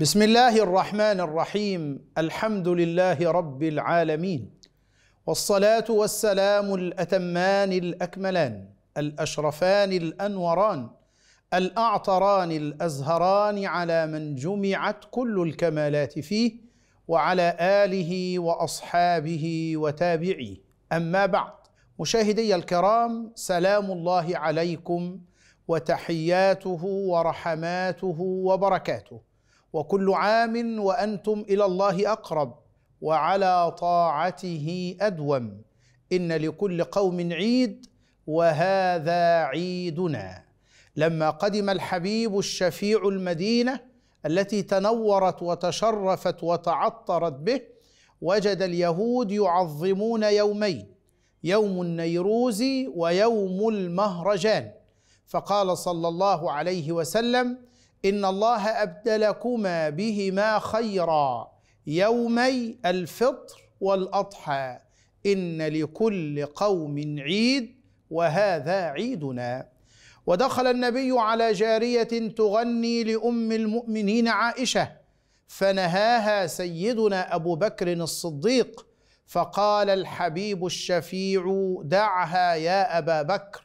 بسم الله الرحمن الرحيم الحمد لله رب العالمين والصلاه والسلام الاتمان الاكملان الاشرفان الانوران الاعطران الازهران على من جمعت كل الكمالات فيه وعلى اله واصحابه وتابعيه اما بعد مشاهدي الكرام سلام الله عليكم وتحياته ورحماته وبركاته وكل عام وانتم الى الله اقرب وعلى طاعته ادوم ان لكل قوم عيد وهذا عيدنا لما قدم الحبيب الشفيع المدينه التي تنورت وتشرفت وتعطرت به وجد اليهود يعظمون يومين يوم النيروز ويوم المهرجان فقال صلى الله عليه وسلم إن الله أبدلكما بهما خيرا يومي الفطر والأضحى إن لكل قوم عيد وهذا عيدنا ودخل النبي على جارية تغني لأم المؤمنين عائشة فنهاها سيدنا أبو بكر الصديق فقال الحبيب الشفيع دعها يا أبا بكر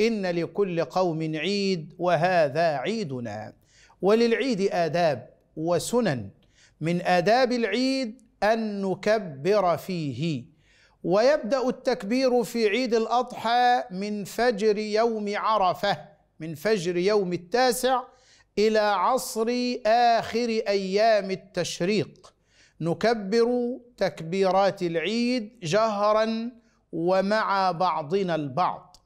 إن لكل قوم عيد وهذا عيدنا وللعيد آداب وسنن من آداب العيد أن نكبر فيه ويبدأ التكبير في عيد الأضحى من فجر يوم عرفة من فجر يوم التاسع إلى عصر آخر أيام التشريق نكبر تكبيرات العيد جهرا ومع بعضنا البعض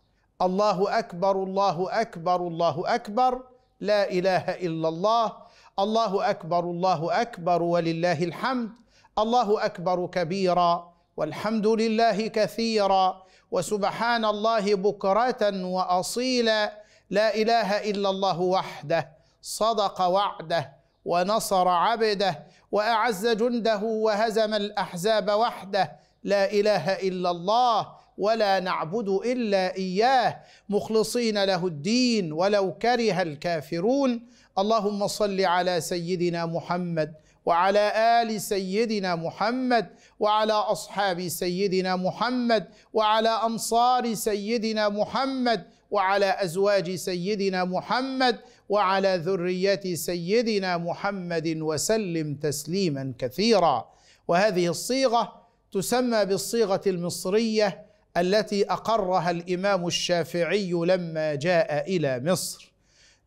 الله أكبر الله أكبر الله أكبر لا اله الا الله الله اكبر الله اكبر ولله الحمد الله اكبر كبيرا والحمد لله كثيرا وسبحان الله بكره واصيلا لا اله الا الله وحده صدق وعده ونصر عبده واعز جنده وهزم الاحزاب وحده لا اله الا الله ولا نعبد الا اياه مخلصين له الدين ولو كره الكافرون اللهم صل على سيدنا محمد وعلى ال سيدنا محمد وعلى اصحاب سيدنا محمد وعلى انصار سيدنا محمد وعلى ازواج سيدنا محمد وعلى ذريه سيدنا محمد وسلم تسليما كثيرا وهذه الصيغه تسمى بالصيغه المصريه التي اقرها الامام الشافعي لما جاء الى مصر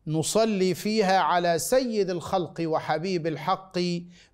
نصلي فيها على سيد الخلق وحبيب الحق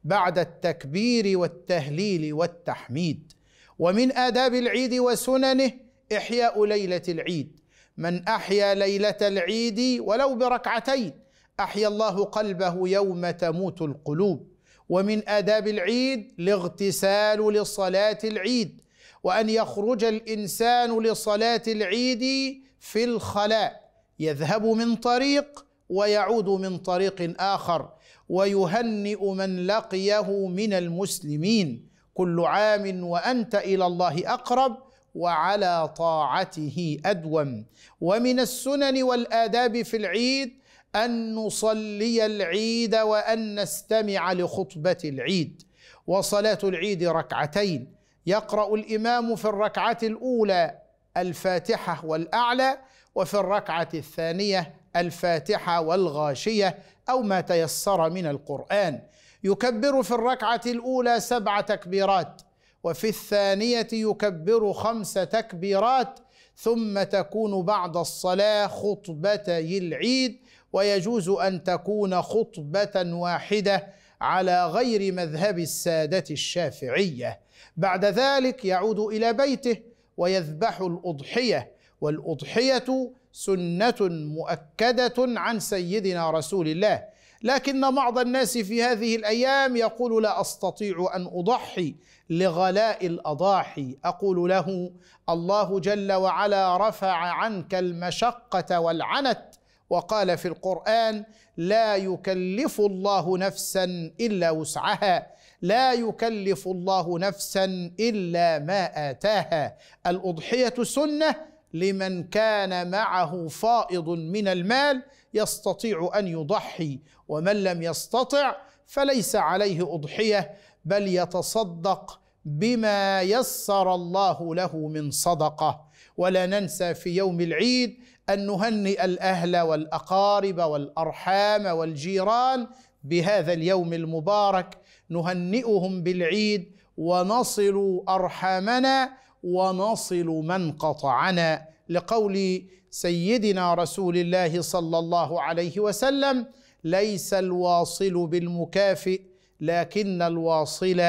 بعد التكبير والتهليل والتحميد ومن آداب العيد وسننه إحياء ليلة العيد من أحيا ليلة العيد ولو بركعتين أحيا الله قلبه يوم تموت القلوب ومن آداب العيد الاغتسال لصلاة العيد وأن يخرج الإنسان لصلاة العيد في الخلاء يذهب من طريق ويعود من طريق آخر ويهنئ من لقيه من المسلمين كل عام وأنت إلى الله أقرب وعلى طاعته أدوم ومن السنن والآداب في العيد أن نصلي العيد وأن نستمع لخطبة العيد وصلاة العيد ركعتين يقرأ الإمام في الركعة الأولى الفاتحة والأعلى وفي الركعة الثانية الفاتحة والغاشية أو ما تيسر من القرآن يكبر في الركعة الأولى سبع تكبيرات وفي الثانية يكبر خمس تكبيرات ثم تكون بعد الصلاة خطبتي العيد ويجوز أن تكون خطبة واحدة على غير مذهب السادة الشافعية بعد ذلك يعود إلى بيته ويذبح الأضحية والأضحية سنة مؤكدة عن سيدنا رسول الله لكن بعض الناس في هذه الأيام يقول لا أستطيع أن أضحي لغلاء الأضاحي أقول له الله جل وعلا رفع عنك المشقة والعنت وقال في القران لا يكلف الله نفسا الا وسعها لا يكلف الله نفسا الا ما اتاها الاضحيه سنه لمن كان معه فائض من المال يستطيع ان يضحي ومن لم يستطع فليس عليه اضحيه بل يتصدق بما يسر الله له من صدقه ولا ننسى في يوم العيد ان نهنئ الاهل والاقارب والارحام والجيران بهذا اليوم المبارك نهنئهم بالعيد ونصل ارحامنا ونصل من قطعنا لقول سيدنا رسول الله صلى الله عليه وسلم ليس الواصل بالمكافئ لكن الواصل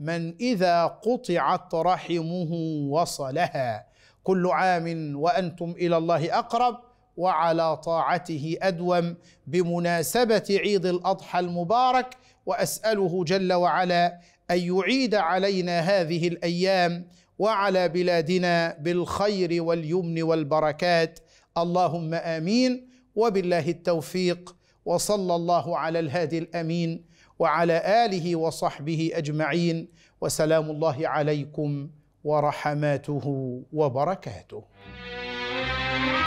من اذا قطعت رحمه وصلها كل عام وانتم الى الله اقرب وعلى طاعته ادوم بمناسبه عيد الاضحى المبارك واساله جل وعلا ان يعيد علينا هذه الايام وعلى بلادنا بالخير واليمن والبركات اللهم امين وبالله التوفيق وصلى الله على الهادي الامين وعلى اله وصحبه اجمعين وسلام الله عليكم ورحماته وبركاته